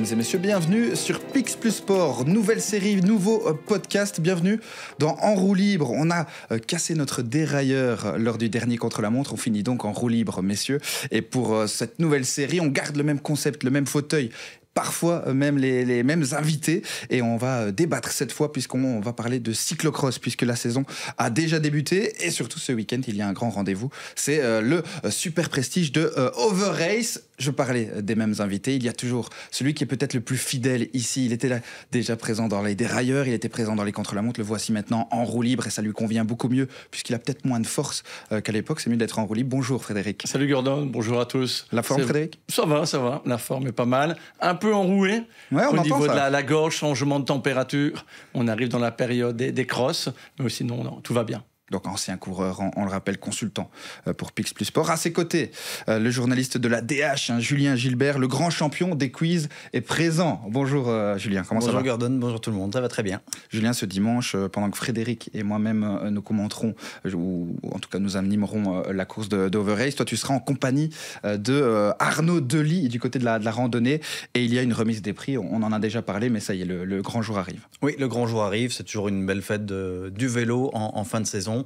mesdames et messieurs, bienvenue sur Pix Plus Sport, nouvelle série, nouveau euh, podcast, bienvenue dans En roue libre. On a euh, cassé notre dérailleur lors du dernier contre-la-montre, on finit donc en roue libre, messieurs. Et pour euh, cette nouvelle série, on garde le même concept, le même fauteuil parfois euh, même les, mêmes invités. Et on va euh, débattre cette fois puisqu'on va parler de cyclocross puisque la saison a déjà débuté. Et surtout ce week-end, il y a un grand rendez-vous. C'est euh, le super prestige de Overrace. Je parlais des mêmes invités. Il y a toujours celui qui est peut-être le plus fidèle ici. Il était déjà présent dans les dérailleurs, il était présent dans les contre-la-montre. Le voici maintenant en roue libre et ça lui convient beaucoup mieux puisqu'il a peut-être moins de force qu'à l'époque. C'est mieux d'être en roue libre. Bonjour Frédéric. Salut Gordon, bonjour à tous. La forme Frédéric Ça va, ça va. La forme est pas mal. Un peu enroué au niveau de la, gorge, changement de température. On arrive dans la période des, des crosses, mais sinon, tout va bien donc ancien coureur, on, le rappelle, consultant euh, pour Pix Plus Sport. À ses côtés, euh, le journaliste de la DH, hein, Julien Gilbert, le grand champion des quiz, est présent. Bonjour euh, Julien, comment ça va Bonjour Gordon, bonjour tout le monde, ça va très bien. Julien, ce dimanche, pendant que Frédéric et moi-même nous commenterons, ou en tout cas nous animerons la course d'Overace, toi tu seras en compagnie de Arnaud Delis du côté de la, randonnée, et il y a une remise des prix, on, en a déjà parlé, mais ça y est, le, grand jour arrive. Oui, le grand jour arrive, c'est toujours une belle fête du vélo en fin de saison.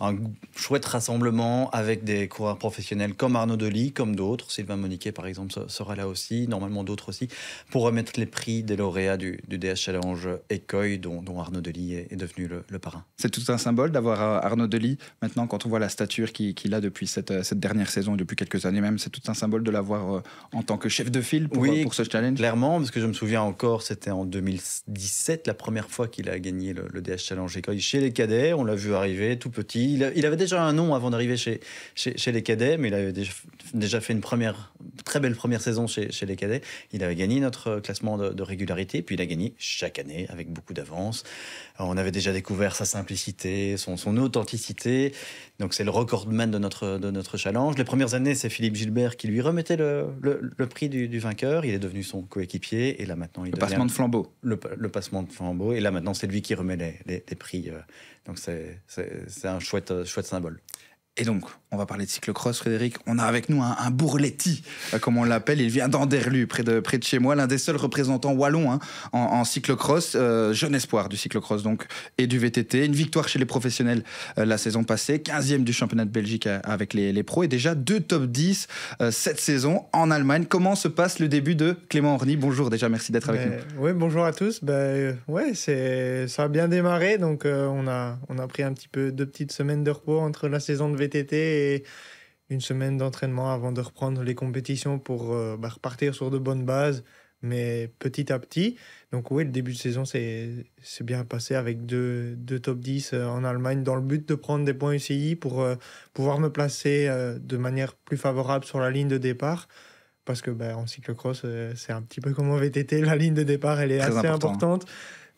Un chouette rassemblement avec des coureurs professionnels comme Arnaud Delis, comme d'autres. Sylvain Moniquet, par exemple, sera là aussi, normalement d'autres aussi, pour remettre les prix des lauréats du, DH Challenge Écueil, dont, Arnaud Delis est, devenu le, parrain. C'est tout un symbole d'avoir euh, Arnaud Delis. Maintenant, quand on voit la stature qu'il a depuis euh, cette, dernière saison depuis quelques années même, c'est tout un symbole de l'avoir euh, en tant que chef de file pour, ce challenge. Clairement, parce que je me souviens encore, c'était en 2017, la première fois qu'il a gagné le, DH Challenge Écueil chez les cadets. On l'a vu arriver tout petit. Il, avait déjà un nom avant d'arriver chez, chez, les cadets, mais il avait déjà, fait une première, très belle première saison chez, les cadets. Il avait gagné notre classement de, régularité, puis il a gagné chaque année avec beaucoup d'avance. Euh, on avait déjà découvert sa simplicité, son, authenticité. Donc c'est le recordman de notre, de notre challenge. Les premières années, c'est Philippe Gilbert qui lui remettait le, prix du, vainqueur. Il est devenu son coéquipier et là maintenant il le passement de flambeau. Le, passement de flambeau et là maintenant c'est lui qui remet les, les prix euh, donc c'est un chouette, chouette symbole. Et donc, on va parler de cyclocross, Frédéric. On a avec nous un, Bourletti, euh, comme on l'appelle. Il vient d'Anderlu, près de, près de chez moi, l'un des seuls représentants wallons hein, en, en, cyclocross, euh, jeune espoir du cyclocross donc et du VTT. Une victoire chez les professionnels euh, la saison passée, 15e du championnat de Belgique avec les, les pros et déjà deux top 10 cette saison en Allemagne. Comment se passe le début de Clément Orny Bonjour déjà, merci d'être avec ben, nous. Oui, bonjour à tous. Ben, ouais, ça a bien démarré, donc on, a, on a pris un petit peu deux petites semaines de repos entre la saison de VTT été et une semaine d'entraînement avant de reprendre les compétitions pour euh, bah, repartir sur de bonnes bases, mais petit à petit. Donc oui, le début de saison s'est bien passé avec deux, deux, top 10 euh, en Allemagne dans le but de prendre des points UCI pour euh, pouvoir me placer de manière plus favorable sur la ligne de départ. Parce que ben en cyclocross, c'est un petit peu comme en VTT, la ligne de départ, elle est assez importante.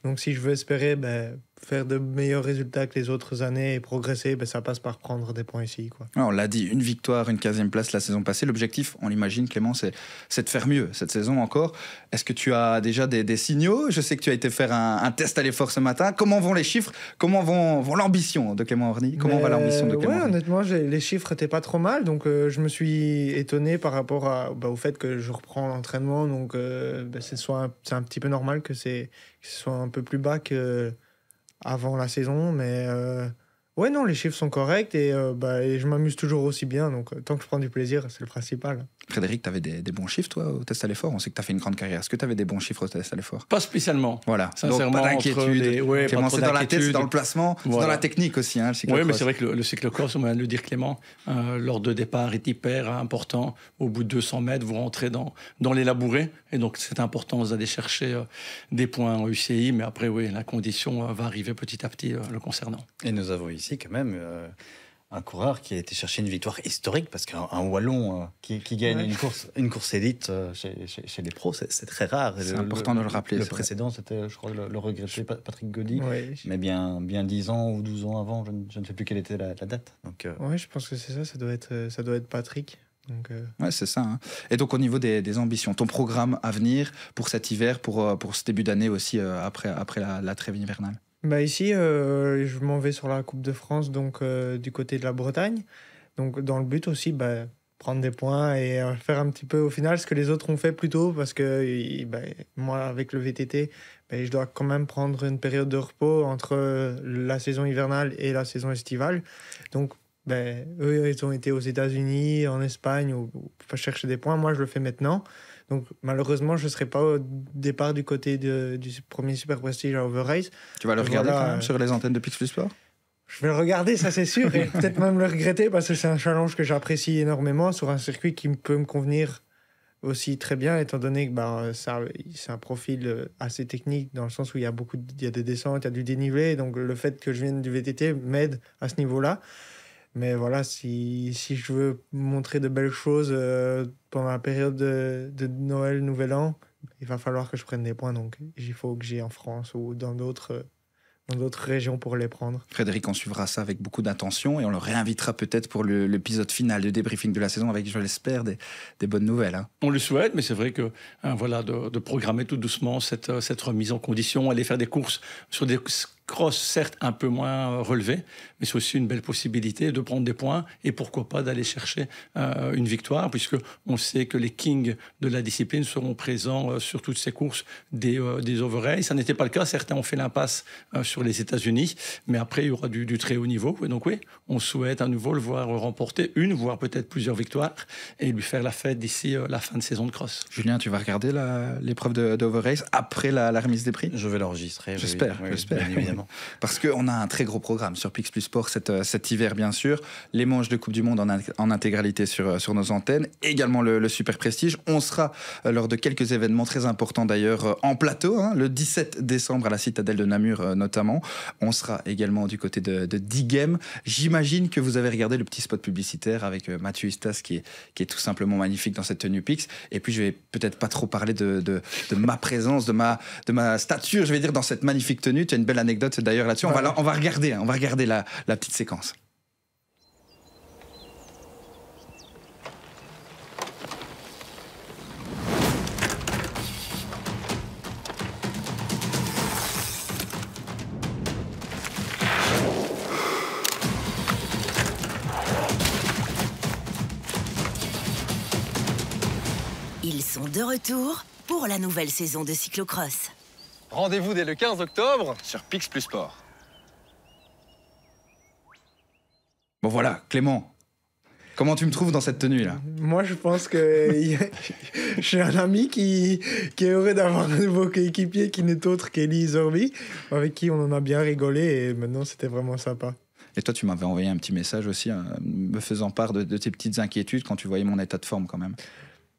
Donc si je veux espérer... ben faire de meilleurs résultats que les autres années et progresser, ben, ça passe par prendre des points ici. Quoi. on l'a dit, une victoire, une 15e place la saison passée. L'objectif, on l'imagine, Clément, c'est, de faire mieux cette saison encore. Est-ce que tu as déjà des, signaux Je sais que tu as été faire un, test à l'effort ce matin. Comment vont les chiffres Comment vont, vont l'ambition de Clément Orny Comment va l'ambition de Clément ouais, Honnêtement, les chiffres n'étaient pas trop mal. Donc, euh, je me suis étonné par rapport à, bah, au fait que je reprends l'entraînement. Donc, euh, ben, c'est, soit c'est un petit peu normal que, c'est, que ce soit un peu plus bas que avant la saison. Mais euh, ouais, non, les chiffres sont corrects et, euh, bah, je m'amuse toujours aussi bien. Donc, euh, tant que je prends du plaisir, c'est le principal. Frédéric, tu avais des, bons chiffres, toi, au test à l'effort On sait que tu as fait une grande carrière. Est-ce que tu avais des bons chiffres au test à l'effort Pas spécialement. Voilà, sincèrement. pas d'inquiétude. c'est dans la tête, dans le placement, dans la technique aussi. Hein, oui, mais c'est vrai que le, le cyclocross, on vient de le dire Clément, euh, lors de départ est hyper important. Au bout de 200 mètres, vous rentrez dans, dans les labourés. Et donc, c'est important d'aller chercher euh, des points en UCI. Mais après, oui, la condition euh, va arriver petit à petit le concernant. Et nous avons ici, quand même un coureur qui a été chercher une victoire historique parce qu'un Wallon euh, qui, gagne une course une course élite euh, chez, les pros, c'est très rare. C'est important de le rappeler. Le précédent, c'était, je crois, le, regret regretté Patrick Goddy, mais bien, bien 10 ans ou 12 ans avant, je ne, sais plus quelle était la, date. Donc, euh, je pense que c'est ça, ça doit être, ça doit être Patrick. Donc Ouais, c'est ça. Hein. Et donc au niveau des, ambitions, ton programme à venir pour cet hiver, pour, pour ce début d'année aussi, après, après la, trêve hivernale bah ici, euh, je m'en vais sur la Coupe de France, donc euh, du côté de la Bretagne. Donc dans le but aussi, bah, prendre des points et euh, faire un petit peu au final ce que les autres ont fait plus tôt, parce que bah, moi, avec le VTT, bah, je dois quand même prendre une période de repos entre la saison hivernale et la saison estivale. Donc bah, eux, ils ont été aux États-Unis, en Espagne, pour chercher des points. Moi, je le fais maintenant. Donc malheureusement, je ne serai pas au départ du côté du premier Super Prestige à Overrace. Tu vas le regarder quand euh, même sur les antennes de Pixel Sport je vais le regarder, ça c'est sûr, et peut-être même le regretter parce que c'est un challenge que j'apprécie énormément sur un circuit qui peut me convenir aussi très bien, étant donné que ben, ça, c'est un profil euh, assez technique dans le sens où il y a beaucoup il y a des descentes, il y a du dénivelé, donc le fait que je vienne du VTT m'aide à ce niveau-là. Mais voilà, si, si je veux montrer de belles choses euh, pendant la période de, de, Noël, Nouvel An, il va falloir que je prenne des points. Donc, il faut que j'aille en France ou dans d'autres euh, d'autres régions pour les prendre. Frédéric, on suivra ça avec beaucoup d'attention et on le réinvitera peut-être pour l'épisode final de débriefing de la saison avec, je l'espère, des, des, bonnes nouvelles. Hein. On le souhaite, mais c'est vrai que hein, voilà de, de, programmer tout doucement cette, euh, cette remise en condition, aller faire des courses sur des cross, certes un peu moins relevé, mais c'est aussi une belle possibilité de prendre des points et pourquoi pas d'aller chercher euh, une victoire, puisque on sait que les kings de la discipline seront présents euh, sur toutes ces courses des, euh, des Ça n'était pas le cas, certains ont fait l'impasse sur les États-Unis, mais après il y aura du, très haut niveau. Et donc oui, on souhaite à nouveau le voir remporter une, voire peut-être plusieurs victoires, et lui faire la fête d'ici la fin de saison de cross. Julien, tu vas regarder l'épreuve d'over-rays après la, remise des prix Je vais l'enregistrer. J'espère, j'espère. Parce Parce qu'on a un très gros programme sur Pix Plus Sport euh, cet, hiver, bien sûr. Les manches de Coupe du Monde en, intégralité sur, euh, sur nos antennes. Également le, Super Prestige. On sera euh, lors de quelques événements très importants d'ailleurs en plateau, hein, le 17 décembre à la Citadelle de Namur notamment. On sera également du côté de, de games J'imagine que vous avez regardé le petit spot publicitaire avec Mathieu Istas qui est, qui est tout simplement magnifique dans cette tenue Pix. Et puis je vais peut-être pas trop parler de, ma présence, de ma, de ma stature, je vais dire, dans cette magnifique tenue. Tu as une belle anecdote d'ailleurs là-dessus. On, va, regarder, hein. on va regarder la, la petite séquence. Ils sont de retour pour la nouvelle saison de cyclocross. Rendez-vous dès le 15 octobre sur Pix Plus Sport. Bon voilà, Clément, Comment tu me trouves dans cette tenue là Moi, je pense que j'ai un ami qui, est heureux d'avoir un nouveau coéquipier qui n'est autre qu'Elise Zorbi, avec qui on en a bien rigolé et maintenant c'était vraiment sympa. Et toi, tu m'avais envoyé un petit message aussi, hein, me faisant part de, tes petites inquiétudes quand tu voyais mon état de forme quand même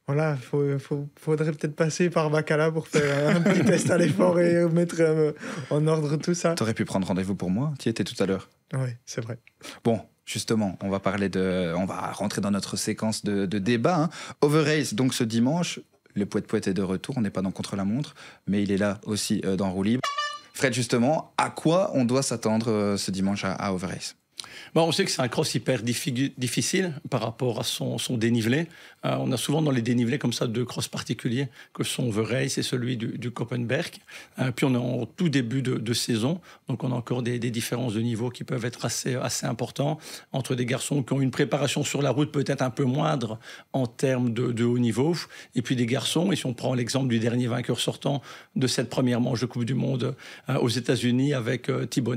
voilà, il faudrait peut-être passer par Bacala pour faire un petit test à l'effort et mettre euh, en ordre tout ça. Tu aurais pu prendre rendez-vous pour moi, tu y étais tout à l'heure. Oui, c'est vrai. Bon, justement, on va parler de, on va rentrer dans notre séquence de, débat. Hein. Overrace, donc ce dimanche, le poète poète est de retour. On n'est pas dans contre la montre, mais il est là aussi euh, dans roue libre. Fred, justement, à quoi on doit s'attendre euh, ce dimanche à, à on sait que c'est un cross hyper difficile par rapport à son, dénivelé. Euh, on a souvent dans les dénivelés comme ça deux crosses particuliers que sont The Race et celui du, du Copenberg. Euh, puis on est en tout début de, saison, donc on a encore des, différences de niveau qui peuvent être assez, assez importantes entre des garçons qui ont une préparation sur la route peut-être un peu moindre en termes de, haut niveau, et puis des garçons, et si on prend l'exemple du dernier vainqueur sortant de cette première manche de Coupe du Monde euh, aux États-Unis avec Thibaut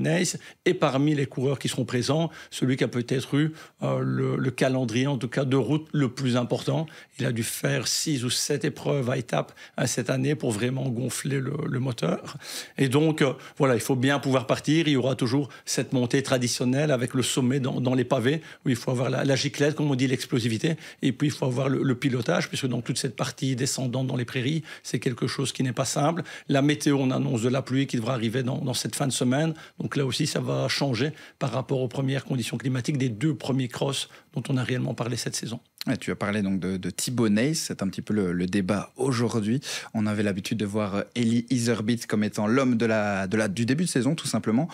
et parmi les coureurs qui seront présents, celui qui a peut-être eu euh, le, calendrier, en tout cas de route, le plus important. Il a dû faire six ou sept épreuves à étapes euh, cette année pour vraiment gonfler le, moteur. Et donc, euh, voilà, il faut bien pouvoir partir. Il y aura toujours cette montée traditionnelle avec le sommet dans, les pavés, où il faut avoir la, la giclette, comme on dit, l'explosivité, et puis il faut avoir le, pilotage, puisque dans toute cette partie descendante dans les prairies, c'est quelque chose qui n'est pas simple. La météo, on annonce de la pluie qui devra arriver dans cette fin de semaine. Donc là aussi, ça va changer par rapport au premier Première conditions climatiques des deux premiers cross dont on a réellement parlé cette saison. Et tu as parlé donc de, Thibaut c'est un petit peu le, débat aujourd'hui. On avait l'habitude de voir Eli Iserbit comme étant l'homme de du début de saison, tout simplement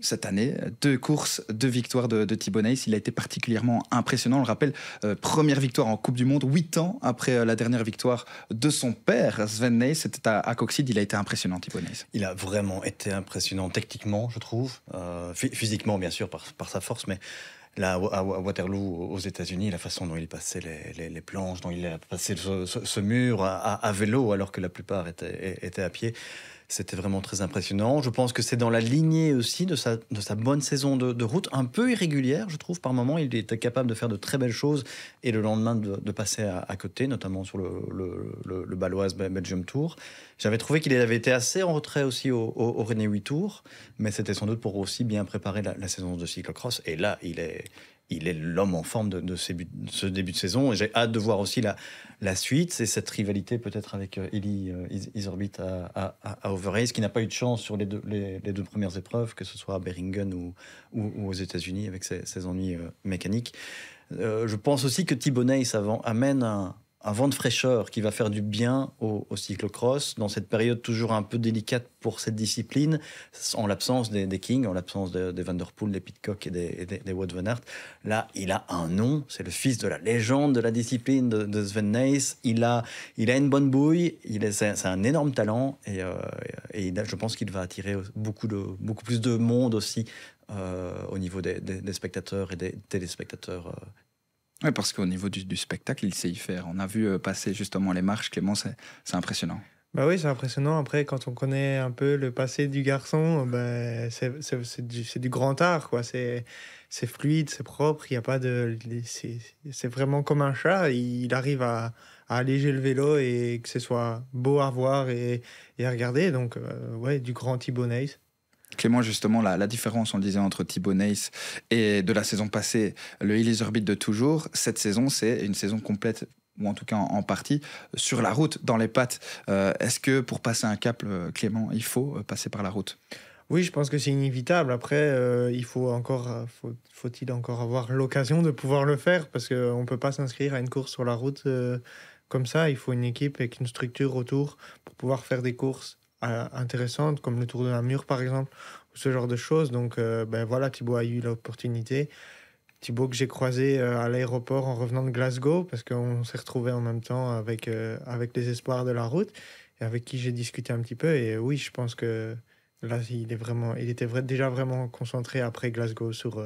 cette année. Deux courses, deux victoires de, de Thibaut Il a été particulièrement impressionnant. On le rappelle, euh, première victoire en Coupe du Monde, huit ans après euh, la dernière victoire de son père, Sven C'était à, à, Il a été impressionnant, Thibaut Il a vraiment été impressionnant techniquement, je trouve. Euh, physiquement, bien sûr, par, sa force, mais là, à Waterloo, aux États-Unis, la façon dont il passait les, planches, dont il a passé ce, mur à, vélo, alors que la plupart étaient, étaient à pied. C'était vraiment très impressionnant. Je pense que c'est dans la lignée aussi de sa, de sa bonne saison de, route, un peu irrégulière, je trouve. Par moment il était capable de faire de très belles choses et le lendemain de, passer à, côté, notamment sur le, le, Baloise Belgium Tour. J'avais trouvé qu'il avait été assez en retrait aussi au, René 8 Tour, mais c'était sans doute pour aussi bien préparer la, la saison de cyclocross. Et là, il est, il est l'homme en forme de, ce début de saison. Et j'ai hâte de voir aussi la, suite. C'est cette rivalité peut-être avec euh, Eli euh, Isorbit à, à, qui n'a pas eu de chance sur les deux, premières épreuves, que ce soit à Beringen ou, aux États-Unis, avec ses, ennuis euh, mécaniques. je pense aussi que Thibonais amène un, un vent de fraîcheur qui va faire du bien au, au, cyclocross dans cette période toujours un peu délicate pour cette discipline, en l'absence des, Kings, en l'absence des, Vanderpool, Van Der Poel, des Pitcock et des, Van Aert. Là, il a un nom, c'est le fils de la légende de la discipline de, Sven Nys. Il a, il a une bonne bouille, il c'est un énorme talent euh, et, je pense qu'il va attirer beaucoup, de, beaucoup plus de monde aussi euh, au niveau des, spectateurs et des téléspectateurs euh, oui, parce qu'au niveau du, du, spectacle, il sait y faire. On a vu euh, passer justement les marches, Clément, c'est impressionnant. Bah oui, c'est impressionnant. Après, quand on connaît un peu le passé du garçon, bah, c'est du, du, grand art, quoi. C'est fluide, c'est propre, il y a pas de... C'est vraiment comme un chat, il arrive à, à, alléger le vélo et que ce soit beau à voir et, et à regarder. Donc, euh, ouais, du grand Thibaut Clément, justement, la, différence, on le disait, entre Thibaut Neis et de la saison passée, le Healy's Orbit de toujours, cette saison, c'est une saison complète ou en tout cas en, partie, sur la route, dans les pattes. Euh, est-ce que pour passer un cap, euh, Clément, il faut euh, passer par la route oui, je pense que c'est inévitable. Après, il faut encore, faut-il encore avoir l'occasion de pouvoir le faire parce qu'on ne peut pas s'inscrire à une course sur la route comme ça. Il faut une équipe avec une structure autour pour pouvoir faire des courses euh, intéressantes, comme le tour de mur par exemple, ou ce genre de choses. Donc euh, ben voilà, Thibaut a eu l'opportunité. Thibaut que j'ai croisé euh, à l'aéroport en revenant de Glasgow, parce qu'on s'est retrouvé en même temps avec, avec les espoirs de la route, et avec qui j'ai discuté un petit peu. Et oui, je pense que là, il, est vraiment, il était déjà vraiment concentré après Glasgow sur,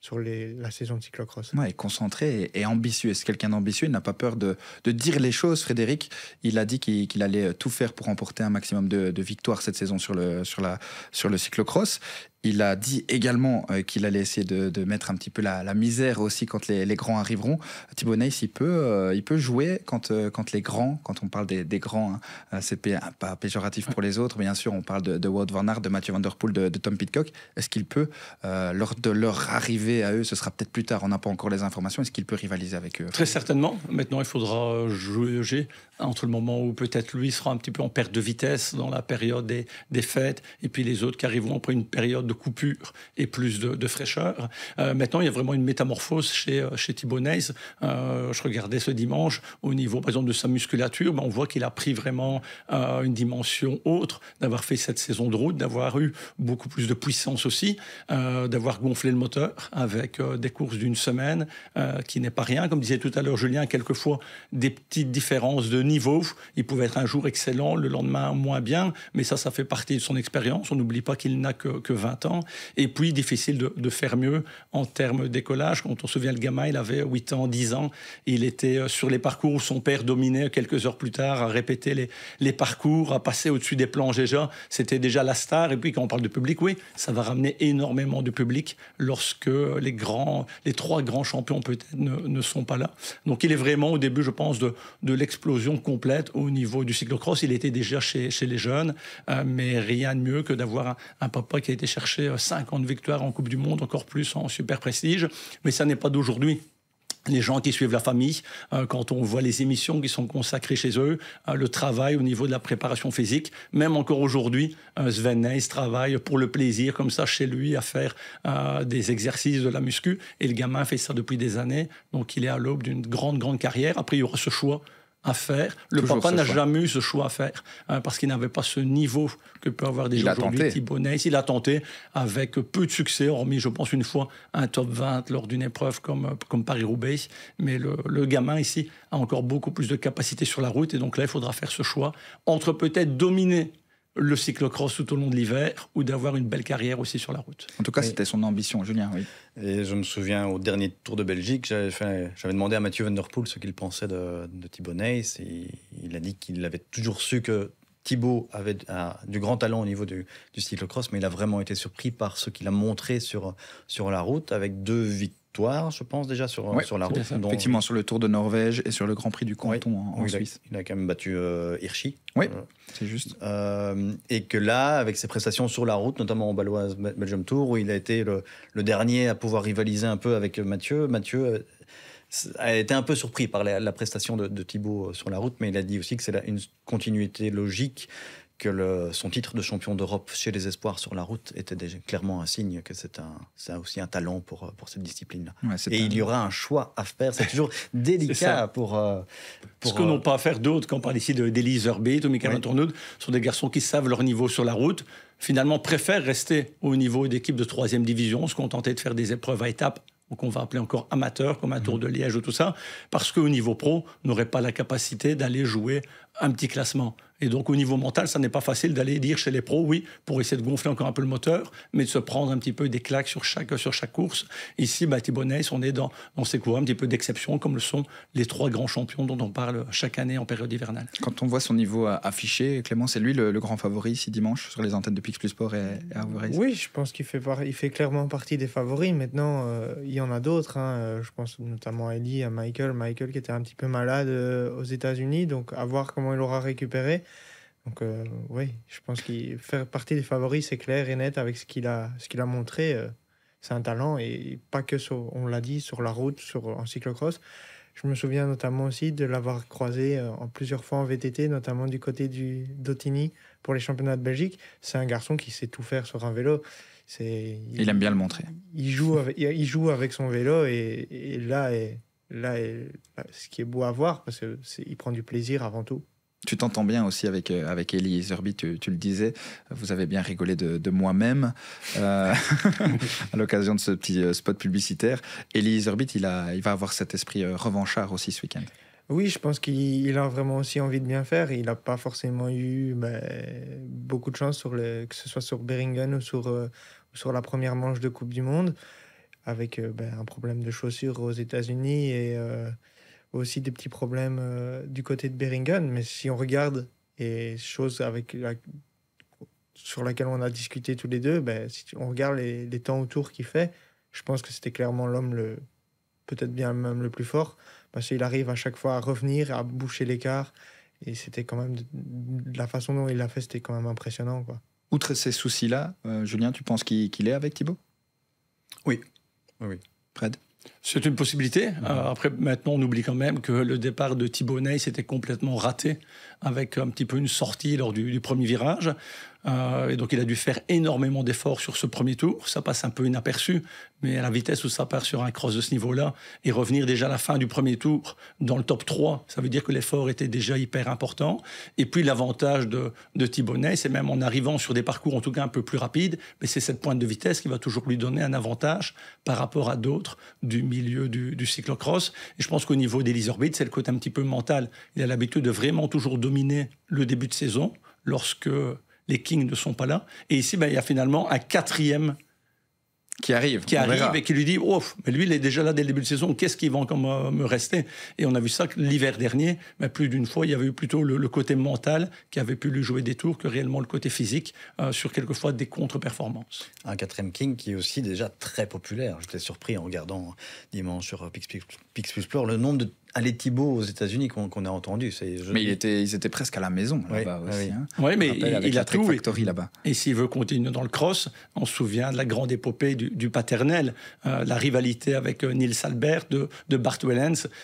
sur la saison de cyclocross. Ouais, concentré et, et ambitieux. C'est quelqu'un d'ambitieux, il n'a pas peur de, dire les choses. Frédéric, il a dit qu'il allait tout faire pour remporter un maximum de, victoires cette saison sur le, sur la, sur le cyclocross. Il a dit également euh, qu'il allait essayer de, mettre un petit peu la, misère aussi quand les, grands arriveront. Thibaut s'il il peut, euh, il peut jouer quand, euh, quand les grands, quand on parle des, grands, hein. c'est pas péjoratif pour les autres, bien sûr, on parle de, de Wout Van Aert, de Mathieu Van Der Poel, de, Tom Pitcock. Est-ce qu'il peut, lors de leur arrivée à eux, ce sera peut-être plus tard, on n'a pas encore les informations, est-ce qu'il peut rivaliser avec eux Très certainement. Maintenant, il faudra juger entre le moment où peut-être lui sera un petit peu en perte de vitesse dans la période des, des fêtes et puis les autres qui arriveront après une période de coupure et plus de, fraîcheur. Euh, maintenant, il y a vraiment une métamorphose chez, euh, chez Thibaut euh, je regardais ce dimanche, au niveau, par exemple, de sa musculature, ben, on voit qu'il a pris vraiment une dimension autre, d'avoir fait cette saison de route, d'avoir eu beaucoup plus de puissance aussi, d'avoir gonflé le moteur avec des courses d'une semaine, qui n'est pas rien. Comme disait tout à l'heure Julien, quelquefois, des petites différences de niveau. Il pouvait être un jour excellent, le lendemain moins bien, mais ça, ça fait partie de son expérience. On n'oublie pas qu'il n'a que, que 20 et puis, difficile de, faire mieux en termes décollage. Quand on se souvient, le gamin, il avait 8 ans, 10 ans. Il était euh, sur les parcours où son père dominait quelques heures plus tard à répéter les, les parcours, à passer au-dessus des plans déjà. C'était déjà la star. Et puis, quand on parle de public, oui, ça va ramener énormément de public lorsque les, grands, les trois grands champions, peut-être, ne, sont pas là. Donc, il est vraiment au début, je pense, de, l'explosion complète au niveau du cyclocross. Il était déjà chez, chez les jeunes, euh, mais rien de mieux que d'avoir un, papa qui a été cherché. 50 euh, victoires en Coupe du Monde, encore plus en super prestige, mais ça n'est pas d'aujourd'hui les gens qui suivent la famille, euh, quand on voit les émissions qui sont consacrées chez eux, euh, le travail au niveau de la préparation physique, même encore aujourd'hui, Sven travaille pour le plaisir comme ça chez lui à faire des exercices de la muscu et le gamin fait ça depuis des années, donc il est à l'aube d'une grande grande carrière. Après il y aura ce choix à faire. Le papa n'a jamais eu ce choix à faire hein, parce qu'il n'avait pas ce niveau que peut avoir déjà aujourd'hui Thibonais. Il a tenté avec peu de succès, hormis, je pense, une fois un top 20 lors d'une épreuve comme, comme Paris-Roubaix. Mais le, le, gamin ici a encore beaucoup plus de capacité sur la route et donc là, il faudra faire ce choix entre peut-être dominer le cyclocross tout au long de l'hiver ou d'avoir une belle carrière aussi sur la route. En tout cas, c'était son ambition, Julien. Et je me souviens au dernier Tour de Belgique, j'avais, demandé à Mathieu Van Der Poel ce qu'il pensait de, de Thibaut Ney. il a dit qu'il avait toujours su que Thibaut avait du grand talent au niveau du, du, cyclocross, mais il a vraiment été surpris par ce qu'il a montré sur, sur la route avec deux victoires je pense, déjà sur, sur la route. effectivement, sur le Tour de Norvège et sur le Grand Prix du Canton hein, en, Suisse. il a quand même battu euh, Irchi Oui, euh, c'est juste. Euh, et que là, avec ses prestations sur la route, notamment au Balloise Belgium Tour, où il a été le, dernier à pouvoir rivaliser un peu avec Mathieu, Mathieu a été un peu surpris par la, prestation de, de, Thibaut sur la route, mais il a dit aussi que c'est une continuité logique que le, son titre de champion d'Europe chez les espoirs sur la route était déjà clairement un signe que c'est aussi un talent pour, pour cette discipline-là. et il y aura un choix à faire. C'est toujours délicat euh, pour, Ce que n'ont euh, pas à faire d'autres, quand on parle ici d'Elise Herbit ou Michael Tournaud, sont des garçons qui savent leur niveau sur la route, finalement préfèrent rester au niveau d'équipe de troisième division, se contenter de faire des épreuves à étapes qu'on va appeler encore amateur, comme un Tour mmh. de Liège ou tout ça, parce qu'au niveau pro, n'aurait pas la capacité d'aller jouer un petit classement. Et donc au niveau mental, ça n'est pas facile d'aller dire chez les pros, oui, pour essayer de gonfler encore un peu le moteur, mais de se prendre un petit peu des claques sur chaque, sur chaque course. Ici, bah, on est dans, on ces quoi un petit peu d'exception, comme le sont les trois grands champions dont on parle chaque année en période hivernale. Quand on voit son niveau affiché, Clément, c'est lui le, grand favori ici dimanche sur les antennes de Pix Plus Sport et, à Oui, je pense qu'il fait, il fait clairement partie des favoris. Maintenant, euh, il y en a d'autres. Hein. Euh, je pense notamment à Ellie, à Michael. Michael qui était un petit peu malade euh, aux États-Unis, donc à voir comment il aura récupéré. Donc, euh, oui, je pense qu'il faire partie des favoris, c'est clair et net avec ce qu'il a, ce qu'il a montré. Euh, c'est un talent et pas que sur, on l'a dit, sur la route, sur, en cyclocross. Je me souviens notamment aussi de l'avoir croisé euh, en plusieurs fois en VTT, notamment du côté du Dotini pour les championnats de Belgique. C'est un garçon qui sait tout faire sur un vélo. C'est, il, aime bien le montrer. Il joue avec, il joue avec son vélo et, là, et, là, et, là, ce qui est beau à voir parce qu'il prend du plaisir avant tout. Tu t'entends bien aussi avec, euh, avec Ellie tu, le disais. Vous avez bien rigolé de, moi-même euh, à l'occasion de ce petit euh, spot publicitaire. Elie Zerbi, il, a, il va avoir cet esprit revanchard aussi ce week-end. Oui, je pense qu'il a vraiment aussi envie de bien faire. Il n'a pas forcément eu ben, beaucoup de chance, sur le, que ce soit sur Beringen ou sur, sur la première manche de Coupe du Monde, avec ben, un problème de chaussures aux États-Unis et aussi des petits problèmes euh, du côté de Beringen, mais si on regarde, et choses avec la, sur laquelle on a discuté tous les deux, ben, si on regarde les, les temps autour qu'il fait, je pense que c'était clairement l'homme le peut-être bien même le plus fort, parce qu'il arrive à chaque fois à revenir, à boucher l'écart, et c'était quand même la façon dont il l'a fait, c'était quand même impressionnant. Quoi. Outre ces soucis-là, euh, Julien, tu penses qu'il est avec Thibaut Oui. Oui, oui. Fred c'est une possibilité. Euh, après, maintenant, on oublie quand même que le départ de Thibonnet, s'était complètement raté, avec un petit peu une sortie lors du premier virage. Euh, et donc il a dû faire énormément d'efforts sur ce premier tour. Ça passe un peu inaperçu, mais à la vitesse où ça part sur un cross de ce niveau-là, et revenir déjà à la fin du premier tour dans le top 3, ça veut dire que l'effort était déjà hyper important. Et puis l'avantage de, de Thibonnet, c'est même en arrivant sur des parcours en tout cas un peu plus rapides, mais c'est cette pointe de vitesse qui va toujours lui donner un avantage par rapport à d'autres du milieu du, du cyclocross. Et je pense qu'au niveau d'Elise Orbit, c'est le côté un petit peu mental. Il a l'habitude de vraiment toujours dominer le début de saison lorsque les Kings ne sont pas là. Et ici, ben, il y a finalement un quatrième qui arrive, qui arrive et qui lui dit, oh, mais lui, il est déjà là dès le début de saison. Qu'est-ce qui va encore me, rester Et on a vu ça l'hiver dernier. Mais plus d'une fois, il y avait eu plutôt le, côté mental qui avait pu lui jouer des tours que réellement le côté physique sur quelquefois des contre-performances. Un quatrième King qui est aussi déjà très populaire. J'étais surpris en regardant dimanche sur Pix, le nombre de Allez Thibault aux États-Unis qu'on a entendu. Je... Mais il était, ils étaient presque à la maison là-bas aussi. Oui, hein. mais il, a tout. Factory là-bas. Et s'il veut continuer dans le cross, on se souvient de la grande épopée du, paternel, euh, la rivalité avec Niels euh, Nils Albert de, de Bart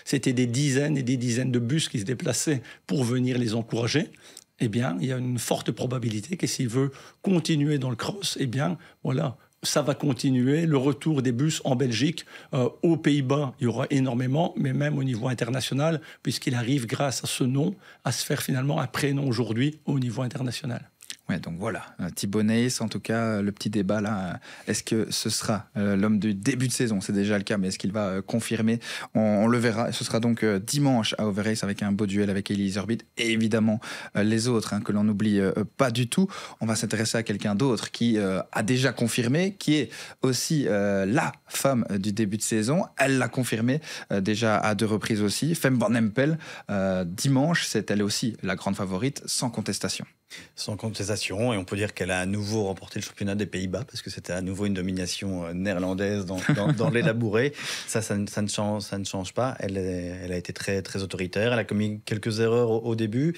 C'était des dizaines et des dizaines de bus qui se déplaçaient pour venir les encourager eh bien, il y a une forte probabilité que s'il veut continuer dans le cross, eh bien, voilà, ça va continuer. Le retour des bus en Belgique, euh, aux Pays-Bas, il y aura énormément, mais même au niveau international, puisqu'il arrive grâce à ce nom à se faire finalement un prénom aujourd'hui au niveau international. Ouais, donc voilà, Thibaut en tout cas, le petit débat là, est-ce que ce sera euh, l'homme du début de saison C'est déjà le cas, mais est-ce qu'il va euh, confirmer on, le verra. Ce sera donc euh, dimanche à Overace avec un beau duel avec Elise Orbit et évidemment les autres hein, que l'on n'oublie pas du tout. On va s'intéresser à quelqu'un d'autre qui a déjà confirmé, qui est aussi la femme du début de saison. Elle l'a confirmé déjà à deux reprises aussi. Femme Van Empel, dimanche, c'est elle aussi la grande favorite sans contestation. Sans contestation, et on peut dire qu'elle a à nouveau remporté le championnat des Pays-Bas, parce que c'était à nouveau une domination euh, néerlandaise dans, dans, dans Ça, ne change, pas. Elle, a été très, très autoritaire, elle a commis quelques erreurs au, début,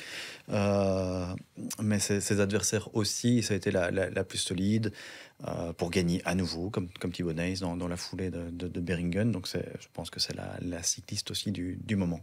euh, mais ses, adversaires aussi, ça a été la, plus solide euh, pour gagner à nouveau, comme, comme Thibaut dans, dans, la foulée de, de, Beringen. Donc je pense que c'est la, cycliste aussi du moment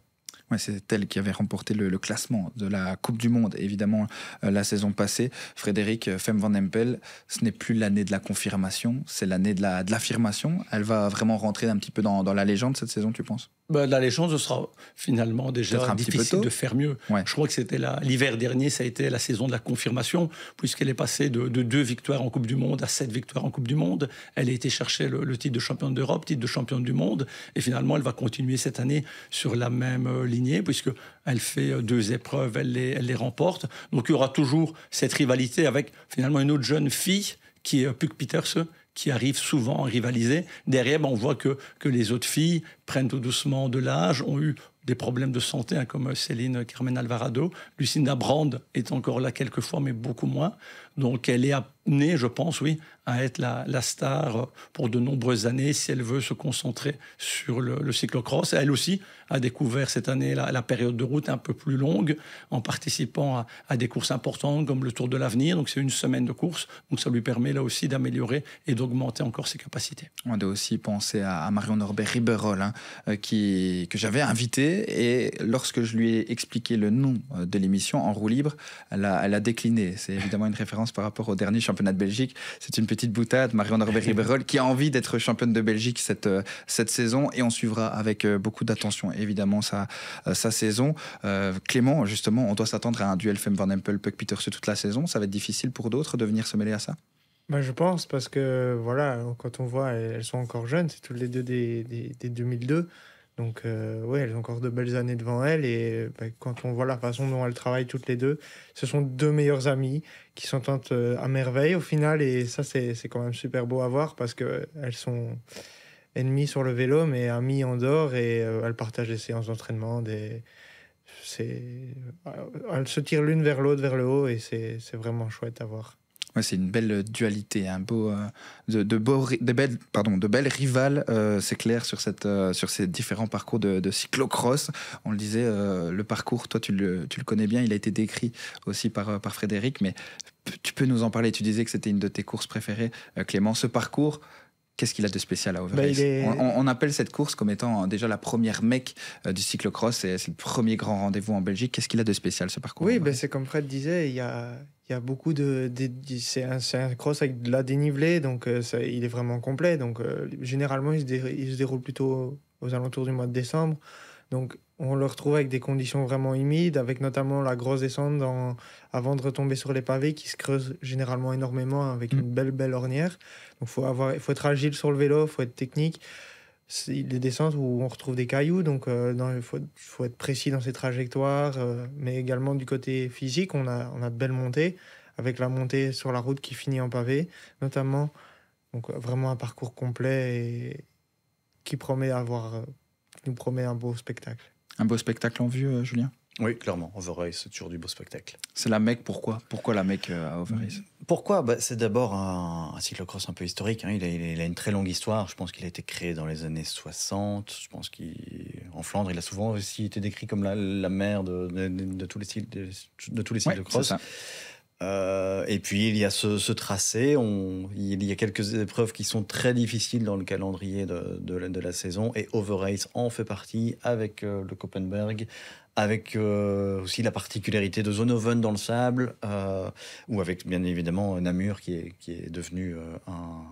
c'est elle qui avait remporté le, classement de la Coupe du Monde, évidemment, euh, la saison passée. Frédéric euh, Femme Van Empel, ce n'est plus l'année de la confirmation, c'est l'année de l'affirmation. La, de elle va vraiment rentrer un petit peu dans la légende cette saison, tu penses la bah, légende, ce sera finalement déjà difficile de faire mieux. Je crois que c'était l'hiver dernier, ça a été la saison de la confirmation, puisqu'elle est passée de, deux victoires en Coupe du Monde à sept victoires en Coupe du Monde. Elle a été chercher le, titre de championne d'Europe, titre de championne du monde, et finalement, elle va continuer cette année sur la même euh, lignée, puisque elle fait euh, deux épreuves, elle les, elle les remporte. Donc il y aura toujours cette rivalité avec finalement une autre jeune fille qui est euh, Puck Peters, qui arrivent souvent à rivaliser. Derrière, ben, on voit que, que les autres filles prennent tout doucement de l'âge, ont eu des problèmes de santé, hein, comme Céline Carmen Alvarado. Lucinda Brand est encore là quelques fois, mais beaucoup moins. Donc elle est amenée, je pense, oui, à être la, star euh, pour de nombreuses années si elle veut se concentrer sur le, le cyclocross. Elle aussi a découvert cette année la, période de route un peu plus longue en participant à, des courses importantes comme le Tour de l'Avenir. Donc c'est une semaine de course. Donc ça lui permet là aussi d'améliorer et d'augmenter encore ses capacités. On doit aussi penser à, Marion Norbert Riberol, hein, euh, qui, que j'avais invité. Et lorsque je lui ai expliqué le nom euh, de l'émission en roue libre, elle a décliné. C'est évidemment une référence par rapport au dernier championnat de Belgique. C'est une petite boutade. Marion Norbert-Riberol qui a envie d'être championne de Belgique cette, euh, cette saison et on suivra avec euh, beaucoup d'attention évidemment sa, euh, sa saison. Clément, justement, on doit s'attendre à un duel Femme Van Empel, Puck Peters toute la saison. Ça va être difficile pour d'autres de venir se mêler à ça bah, je pense parce que voilà, quand on voit, elles sont encore jeunes, c'est toutes les deux des, des, des 2002. Donc, euh, oui, elles ont encore de belles années devant elles. Et bah, quand on voit la façon dont elles travaillent toutes les deux, ce sont deux meilleures amies qui s'entendent euh, à merveille au final. Et ça, c'est quand même super beau à voir parce qu'elles sont ennemies sur le vélo, mais amies en dehors. Et euh, elles partagent les séances d'entraînement. Des... Elles se tirent l'une vers l'autre, vers le haut. Et c'est vraiment chouette à voir c'est une belle dualité, un hein. beau, euh, de, belles, pardon, de belles rivales, euh, c'est clair, sur, euh, sur ces différents parcours de, cyclo cyclocross. On le disait, le parcours, toi, tu le, tu le, connais bien, il a été décrit aussi par, par Frédéric, mais tu peux nous en parler. Tu disais que c'était une de tes courses préférées, Clément. Ce parcours, Qu'est-ce qu'il a de spécial à Overijse bah, on, appelle cette course comme étant euh, déjà la première mec euh, du cyclocross et c'est le premier grand rendez-vous en Belgique. Qu'est-ce qu'il a de spécial ce parcours Oui, bah, c'est comme Fred disait, il y a, beaucoup de, c'est un, cross avec de la dénivelée, donc euh, il est vraiment complet. Donc généralement, il se déroule plutôt aux alentours du mois de décembre. Donc on le retrouve avec des conditions vraiment humides, avec notamment la grosse descente avant de retomber sur les pavés qui se creusent généralement énormément avec mm. une belle, belle ornière. Donc faut avoir... faut être agile sur le vélo, il faut être technique. a des descentes où on retrouve des cailloux, donc euh, il faut... faut, être précis dans ses trajectoires, euh, mais également du côté physique, on a, on a de belles montées, avec la montée sur la route qui finit en pavé, notamment. Donc vraiment un parcours complet qui promet d'avoir nous promet un beau spectacle. Un beau spectacle en vue, euh, Julien oui, clairement. Overace, c'est toujours du beau spectacle. C'est la Mecque, pourquoi Pourquoi la Mecque euh, à Overace mmh. Pourquoi bah, C'est d'abord un, un, cyclocross un peu historique. Hein. Il, a, une très longue histoire. Je pense qu'il a été créé dans les années 60. Je pense qu'en Flandre, il a souvent aussi été décrit comme la, mère de, tous les styles de, tous les de cross. Euh, et puis il y a ce, tracé, on, il y a quelques épreuves qui sont très difficiles dans le calendrier de, la, de la, saison et Overrace en fait partie avec euh, le Copenberg, avec euh, aussi la particularité de Zonoven dans le sable, ou avec bien évidemment Namur qui est devenu un,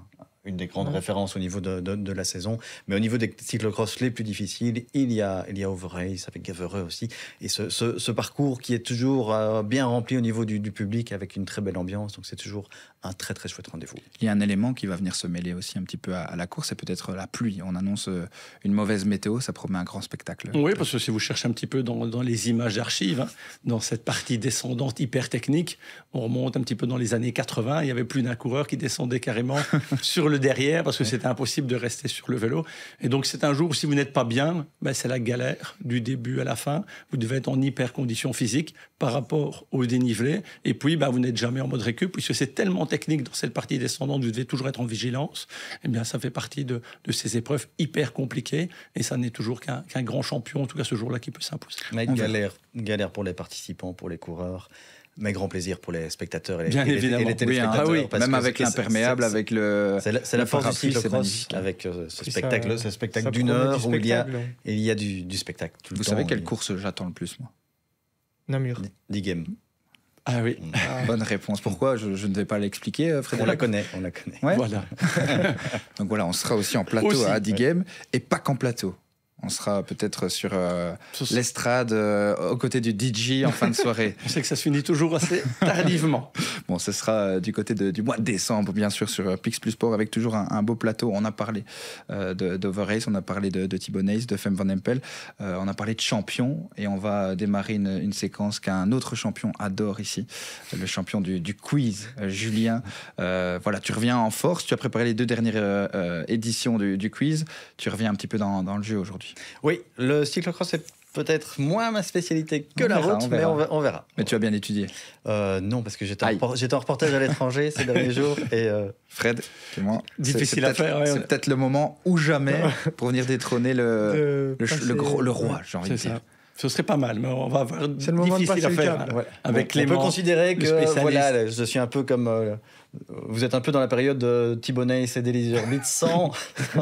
une des grandes références au niveau de, de, la saison. Mais au niveau des cyclocross les plus difficiles, il y a, il y a Overace avec Gavereux aussi. Et ce, ce, parcours qui est toujours euh, bien rempli au niveau du, public avec une très belle ambiance. Donc c'est toujours un très très chouette rendez-vous. Il y a un élément qui va venir se mêler aussi un petit peu à, la course, c'est peut-être la pluie. On annonce euh, une mauvaise météo, ça promet un grand spectacle. Oui, parce que si vous cherchez un petit peu dans, dans les images d'archives, hein, dans cette partie descendante hyper technique, on remonte un petit peu dans les années 80, il y avait plus d'un coureur qui descendait carrément sur le le derrière parce que c'était impossible de rester sur le vélo. Et donc, c'est un jour où si vous n'êtes pas bien, ben, c'est la galère du début à la fin. Vous devez être en hyper condition physique par rapport au dénivelé. Et puis, ben, vous n'êtes jamais en mode récup puisque c'est tellement technique dans cette partie descendante, vous devez toujours être en vigilance. et eh bien, ça fait partie de, de ces épreuves hyper compliquées et ça n'est toujours qu'un grand champion, en tout cas ce jour-là, qui peut s'imposer. Ah, une galère, galère pour les participants, pour les coureurs mais grand plaisir pour les spectateurs et, les, Bien et évidemment. Les, téléspectateurs. même avec l'imperméable, avec le. C'est la, la force du cyclocross avec euh, ce, spectacle, ce spectacle, d'une heure où il y a, hein. du, spectacle. Vous savez quelle course j'attends le plus, moi Namur. Digame Game. Ah oui, mm. ah. bonne réponse. Pourquoi je, ne vais pas l'expliquer, euh, Frédéric. On la connaît, on la connaît. Voilà. Donc voilà, on sera aussi en plateau à Adigame et pas qu'en plateau. On sera peut-être sur euh, l'estrade euh, aux côtés du DJ en fin de soirée. Je sais que ça se finit toujours assez tardivement. bon, ce sera euh, du côté du mois de décembre, bien sûr, sur Pix Plus Sport, avec toujours un, beau plateau. On a parlé d'Overace, on a parlé de, de Thibaut de Femme Van Empel, on a parlé de champion, et on va démarrer une, séquence qu'un autre champion adore ici, le champion du, quiz, Julien. voilà, tu reviens en force, tu as préparé les deux dernières éditions du, quiz, tu reviens un petit peu dans le jeu aujourd'hui. Oui, le cyclocross est peut-être moins ma spécialité que la route, mais on, verra. Mais tu as bien étudié euh, Non, parce que j'étais en, reportage à l'étranger ces derniers jours. Et, euh, Fred, Difficile à faire. c'est peut-être le moment ou jamais pour venir détrôner le, le, roi, j'ai envie Ça. Ce serait pas mal, mais on va avoir difficile à faire. Avec on, les on peut considérer que euh, voilà, je suis un peu comme vous êtes un peu dans la période de Thibonnet et des Orbits sans,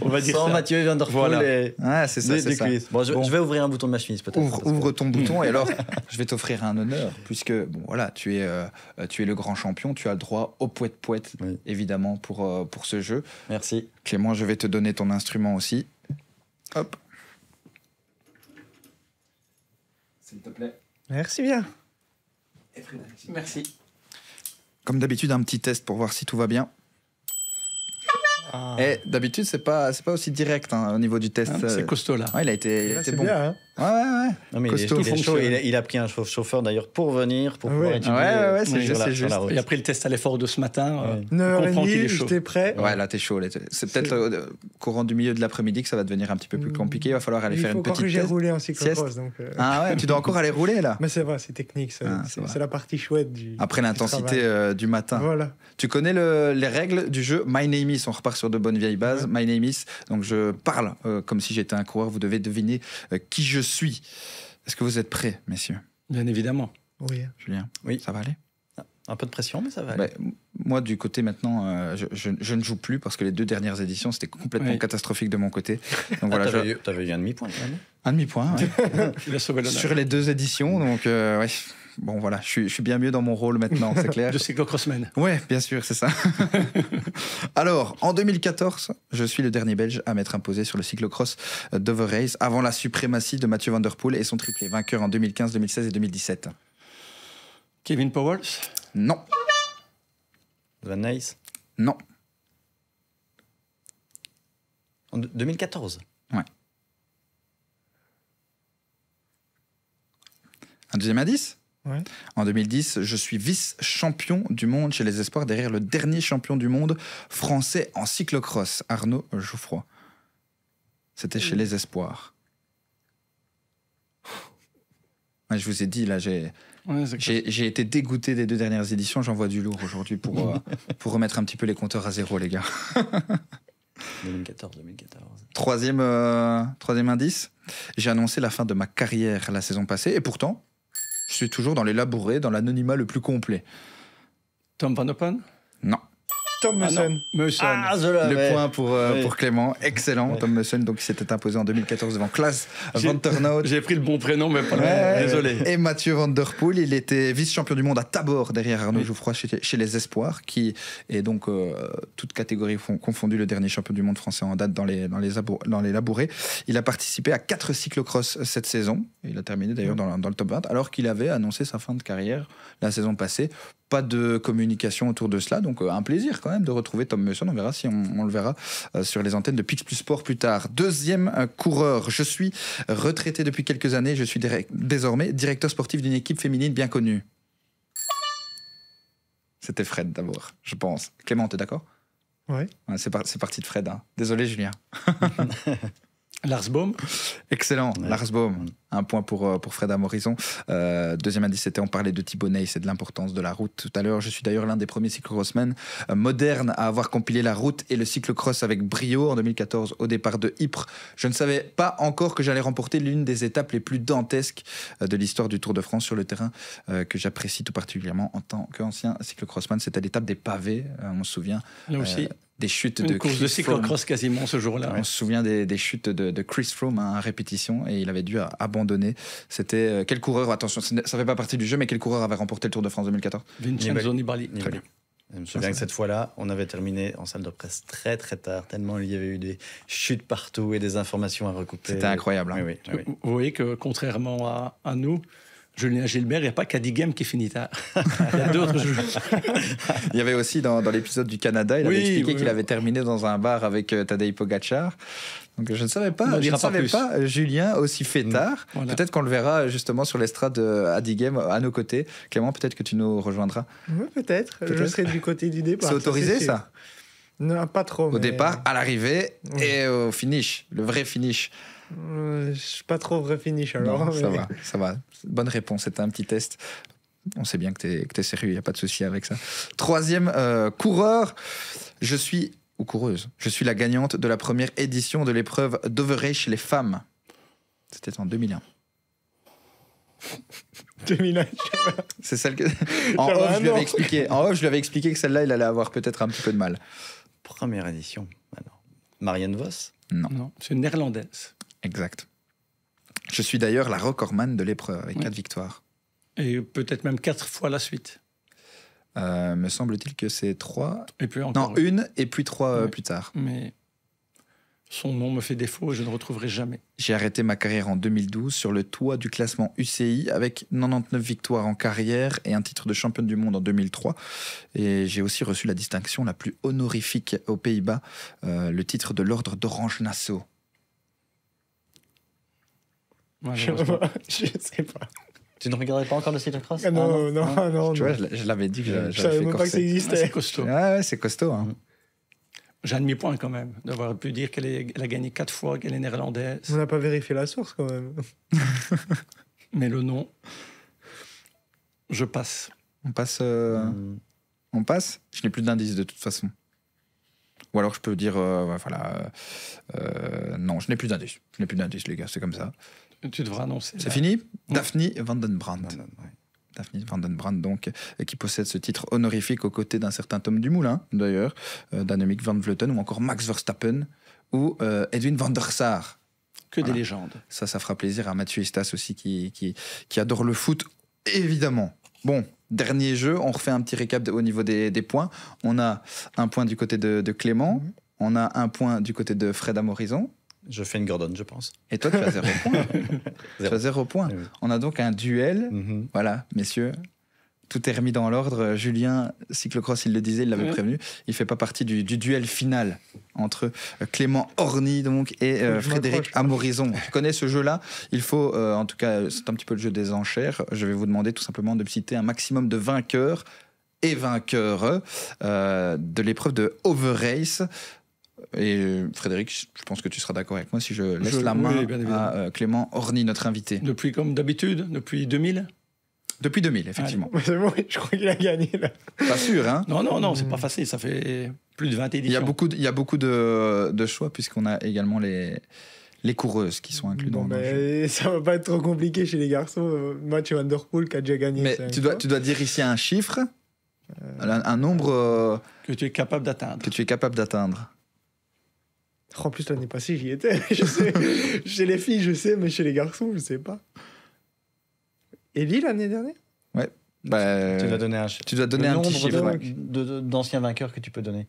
on va dire Mathieu Vanderpool et ah, c'est ça, je, vais ouvrir un bouton de ma chemise peut-être. Ouvre, ton bouton et alors je vais t'offrir un honneur puisque voilà tu es euh, tu es le grand champion, tu as le droit au poète poète évidemment pour euh, pour ce jeu. Merci. Clément, je vais te donner ton instrument aussi. Hop. S'il te plaît. Merci bien. Et Merci. Comme d'habitude, un petit test pour voir si tout va bien. Ah. Et eh, d'habitude, c'est pas, pas aussi direct hein, au niveau du test. Ah, c'est euh, costaud là. il a été, bon. Hein. Ouais, ouais, ouais. il, a, pris un chauffeur d'ailleurs pour venir, pour ah pouvoir ah étudier. Ouais, ouais, c'est euh, juste, Il a pris le test à l'effort de ce matin. Euh, ouais. Euh, prêt. Ouais, là, t'es chaud. C'est peut-être euh, courant du milieu de l'après-midi que ça va devenir un petit peu plus mm. compliqué. Il va falloir aller faire une petite. J'ai roulé en cyclocross. Ah ouais, tu dois encore aller rouler là. Mais c'est vrai, c'est technique. Ah, c'est la partie chouette du. Après l'intensité du matin. Voilà. Tu connais les règles du jeu My Name Is. On repart sur de bonnes vieilles bases. My Name Is. Donc je parle comme si j'étais un coureur. Vous devez deviner qui je suis suis. Est-ce que vous êtes prêts, messieurs Bien évidemment. Oui. Julien, oui. ça va aller un peu de pression, mais ça va. Bah, aller. moi, du côté maintenant, euh, je, ne joue plus parce que les deux dernières éditions, c'était complètement catastrophique de mon côté. Donc voilà, ah, t'avais, eu, un demi-point. Un demi-point. Sur les deux éditions, donc euh, bon, voilà, je suis, bien mieux dans mon rôle maintenant, c'est clair. de cyclocrossman. Oui, bien sûr, c'est ça. Alors, en 2014, je suis le dernier Belge à m'être imposé sur le cyclocross de avant la suprématie de Mathieu Van Der Poel et son triplé, vainqueur en 2015, 2016 et 2017. Kevin Powell Non. Van Nice Non. En 2014 Ouais. Un deuxième indice en 2010, je suis vice-champion du monde chez les espoirs derrière le dernier champion du monde français en cyclocross, Arnaud Jouffroy. C'était chez les espoirs. je vous ai dit, là, j'ai été dégoûté des deux dernières éditions. J'envoie du lourd aujourd'hui pour, euh, pour remettre un petit peu les compteurs à zéro, les gars. 2014, 2014. Troisième, euh, troisième indice, j'ai annoncé la fin de ma carrière la saison passée, et pourtant, suis toujours dans l'élaboré, dans l'anonymat le plus complet. Tom Van Oppen Non. Tom ah Musson. Ah, le point pour, euh, pour Clément. Excellent, Tom Musson. Donc, il s'était imposé en 2014 devant Klaas Van J'ai pris le bon prénom, mais pas le Désolé. Et Mathieu Van il était vice-champion du monde à Tabor derrière Arnaud Jouffroy chez, les Espoirs, qui est donc, euh, toute catégorie confondue, le dernier champion du monde français en date dans les, dans les, dans labourés. Il a participé à cyclo-cross cette saison. Il a terminé d'ailleurs dans, dans, le top 20, alors qu'il avait annoncé sa fin de carrière la saison passée pas de communication autour de cela. Donc, euh, un plaisir quand même de retrouver Tom Musson. On verra si on, le verra euh, sur les antennes de Pix Plus Sport plus tard. Deuxième euh, coureur. Je suis retraité depuis quelques années. Je suis désormais directeur sportif d'une équipe féminine bien connue. C'était Fred d'abord, je pense. Clément, es d'accord Oui. c'est parti de Fred. Hein. Désolé, Julien. Lars Baum. Excellent, Lars Baum. Un point pour, euh, pour Freda Morrison. Euh, deuxième indice, c'était on parlait de Thibaut c'est de l'importance de la route tout à l'heure. Je suis d'ailleurs l'un des premiers cyclocrossmen euh, modernes à avoir compilé la route et le cyclocross avec brio en 2014 au départ de Ypres. Je ne savais pas encore que j'allais remporter l'une des étapes les plus dantesques de l'histoire du Tour de France sur le terrain que j'apprécie tout particulièrement en tant qu'ancien cyclocrossman. C'était l'étape des pavés, on se souvient. Là aussi des chutes de course de cyclocross quasiment ce jour-là. On se souvient des, chutes de, Chris Froome à répétition et il avait dû abandonner. C'était euh, quel coureur Attention, ça ne fait pas partie du jeu, mais quel coureur avait remporté le Tour de France 2014 Vincenzo Nibali. Très Je me souviens que cette fois-là, on avait terminé en salle de presse très très tard, tellement il y avait eu des chutes partout et des informations à recouper. C'était incroyable. Hein. Vous voyez que contrairement à, à nous, Julien Gilbert, il n'y a pas Game qui finit tard. il y a d'autres il y avait aussi dans, l'épisode du Canada, il avait expliqué qu'il avait terminé dans un bar avec tadei euh, Tadej Pogacar. Donc je ne savais pas, je ne savais pas, euh, Julien aussi fait mm. tard. Peut-être qu'on le verra euh, justement sur l'estrade à Game à nos côtés. Clément, peut-être que tu nous rejoindras. Oui, peut-être. je serai du côté du départ. C'est autorisé ça, Non, pas trop. Au départ, à l'arrivée et au finish, le vrai finish. Euh, je suis pas trop finish alors. ça va, ça va. Bonne réponse, c'était un petit test. On sait bien que tu es, sérieux, il n'y a pas de souci avec ça. Troisième euh, coureur, je suis, ou coureuse, je suis la gagnante de la première édition de l'épreuve d'Overage chez les femmes. C'était en 2001. 2001. C'est celle que. En off, je lui avais expliqué. En off, je lui avais expliqué que celle-là, il allait avoir peut-être un petit peu de mal. Première édition. Marianne Voss Non. non c'est une néerlandaise. Exact. Je suis d'ailleurs la recordman de l'épreuve avec 4 quatre victoires. Et peut-être même quatre fois la suite. Euh, me semble-t-il que c'est trois. Et puis encore. Non, une et puis trois euh, plus tard. Mais son nom me fait défaut et je ne retrouverai jamais. J'ai arrêté ma carrière en 2012 sur le toit du classement UCI avec 99 victoires en carrière et un titre de championne du monde en 2003. Et j'ai aussi reçu la distinction la plus honorifique aux Pays-Bas, euh, le titre de l'ordre d'Orange Nassau. Je, sais pas. Tu ne regardais pas encore le site de Cross ah, ah, non, non, ah. non, Tu vois, je, l'avais dit que j'avais Je savais pas que ça existait. c'est costaud. ouais, c'est costaud. Hein. Mm. J'ai un demi-point quand même d'avoir pu dire qu'elle a gagné quatre fois, qu'elle est néerlandaise. On n'a pas vérifié la source quand même. Mais le nom, je passe. On passe. Euh, mm. On passe Je n'ai plus d'indice de toute façon. Ou alors je peux dire, euh, voilà, euh, non, je n'ai plus d'indice. Je n'ai plus d'indices, les gars, c'est comme ça. Tu devras annoncer. C'est fini Daphne Vandenbrand. Daphne Vandenbrand, donc, euh, qui possède ce titre honorifique aux côtés d'un certain Tom Dumoulin, d'ailleurs, euh, d'Annemiek van Vleuten, ou encore Max Verstappen, ou Edwin van der Sar. Que des légendes. Ça, ça fera plaisir à Mathieu Estas aussi, qui adore le foot, évidemment. Bon, Dernier jeu, on refait un petit récap au niveau des, points. On a un point du côté de, Clément, mhm. on a un point du côté de Fred Amorison. Je fais une Gordon, je pense. Et toi, tu as zéro point. Tu as zéro point. Eh on a donc un duel, mhm. voilà, messieurs, tout est remis dans l'ordre. Julien, Cyclocross, il le disait, il l'avait prévenu, il fait pas partie du, duel final entre euh, Clément Orny donc, et euh, Frédéric Amorison. Tu connais ce jeu-là Il faut, euh, en tout cas, c'est un petit peu le jeu des enchères. Je vais vous demander tout simplement de citer un maximum de vainqueurs et vainqueurs de l'épreuve de Overrace. Et Frédéric, je pense que tu seras d'accord avec moi si je laisse la main à Clément Orny, notre invité. Depuis, comme d'habitude, depuis 2000 depuis 2000, effectivement. C'est je crois qu'il a gagné. Là. Pas sûr, hein Non, non, non, c'est pas hmm. facile. Ça fait plus de 20 éditions. Il y a beaucoup il y a beaucoup de, choix, puisqu'on a également les, les coureuses qui sont incluses dans le jeu. Ça va pas être trop compliqué chez les garçons. Mathieu Underpool qui a déjà gagné. Mais tu dois, tu dois dire ici un chiffre, euh. un, nombre. Euh, que tu es capable d'atteindre. Que tu es capable d'atteindre. Oh, en plus, l'année passée, j'y étais. je chez les filles, je sais, mais chez les garçons, je sais pas. Et l'année dernière Ouais. Bah, tu dois donner un, tu dois donner nombre chiffre d'anciens vainqueurs que tu peux donner.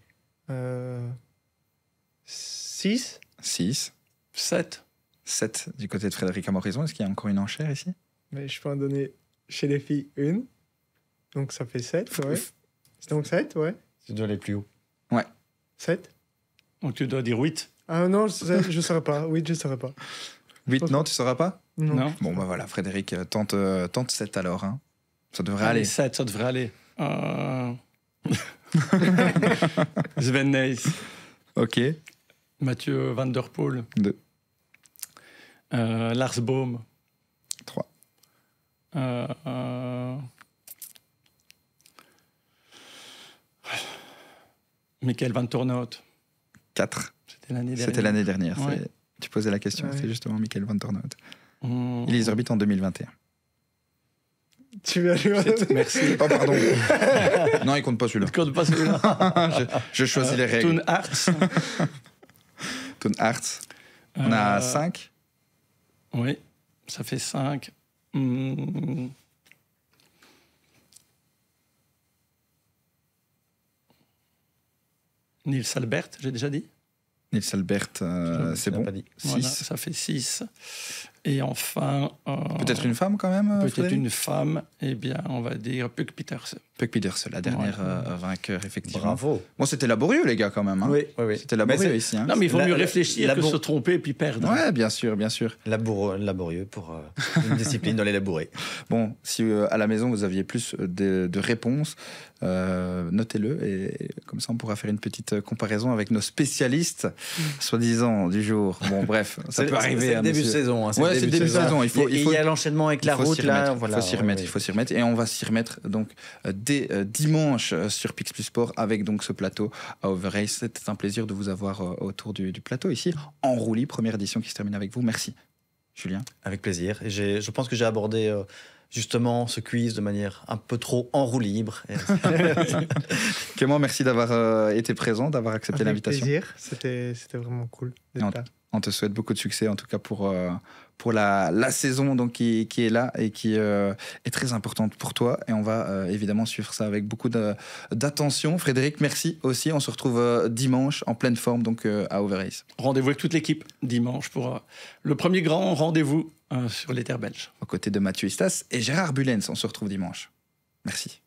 6 6. 7. 7 du côté de Frédéric Amorison. Est-ce qu'il y a encore une enchère ici Mais Je peux en donner chez les filles une. Donc ça fait 7, ouais. Donc 7, ouais. Tu dois aller plus haut. Ouais. 7 Donc tu dois dire 8. Ah non, je ne saurais pas. 8, je ne saurais pas. 8, non, tu ne sauras pas non. Bon, bah voilà, Frédéric, euh, tente, euh, tente 7 alors. Hein. Ça devrait aller. 7, ça devrait aller. Sven Neis Ok. Mathieu Van Der Poel. 2. Euh, Lars Baum 3. Euh, Michael Van Tornhout 4. C'était l'année dernière. C'était l'année dernière. Tu posais la question, c'est justement Michael Van Tornhout Mmh. Il les orbite en 2021. Tu vas Merci. Oh, pardon. non, il compte pas celui-là. Il compte pas celui-là. je, je, choisis les règles. Toon Arts. Toon Arts. On a 5. Euh, oui, ça fait 5. Mmh. Nils Albert, j'ai déjà dit Nils Albert, euh, c'est bon. Pas dit. ça fait 6. Et enfin. Euh, peut-être une femme quand même euh, Peut-être une femme, eh bien, on va dire Puck Peterson. Puck Peterson, la dernière euh, vainqueur, effectivement. Bravo. Bon, c'était laborieux, les gars, quand même. Hein. Oui, oui, C'était laborieux ici. Hein. Non, mais il vaut mieux réfléchir que se tromper et puis perdre. Ouais, bien sûr, bien sûr. laborieux pour euh, une discipline dans les labourés. Bon, si euh, à la maison vous aviez plus de, réponses, notez-le et, comme ça on pourra faire une petite comparaison avec nos spécialistes, soi-disant, du jour. Bon, bref, ça peut arriver. C'est hein, le début de saison. Hein, c'est le début de saison. Il faut, il y a l'enchaînement avec la route, là. Il faut s'y remettre, il faut s'y remettre. Et on va s'y remettre, donc, euh, dimanche euh, sur Pix Plus Sport avec donc ce plateau à Overace. C'était un plaisir de vous avoir euh, autour du, plateau ici. En roulis, première édition qui se termine avec vous. Merci, Julien. Avec plaisir. Et je pense que j'ai abordé. justement ce quiz de manière un peu trop en roue libre. Clément, merci d'avoir été présent, d'avoir accepté l'invitation. Avec plaisir, c'était vraiment cool on te souhaite beaucoup de succès, en tout cas pour, euh, pour la, saison donc, qui, est là et qui euh, est très importante pour toi. Et on va euh, évidemment suivre ça avec beaucoup d'attention. Frédéric, merci aussi. On se retrouve dimanche en pleine forme donc, à Overace. Rendez-vous avec toute l'équipe dimanche pour le premier grand rendez-vous sur les terres belges. Aux côtés de Mathieu Istas et Gérard Bulens, on se retrouve dimanche. Merci.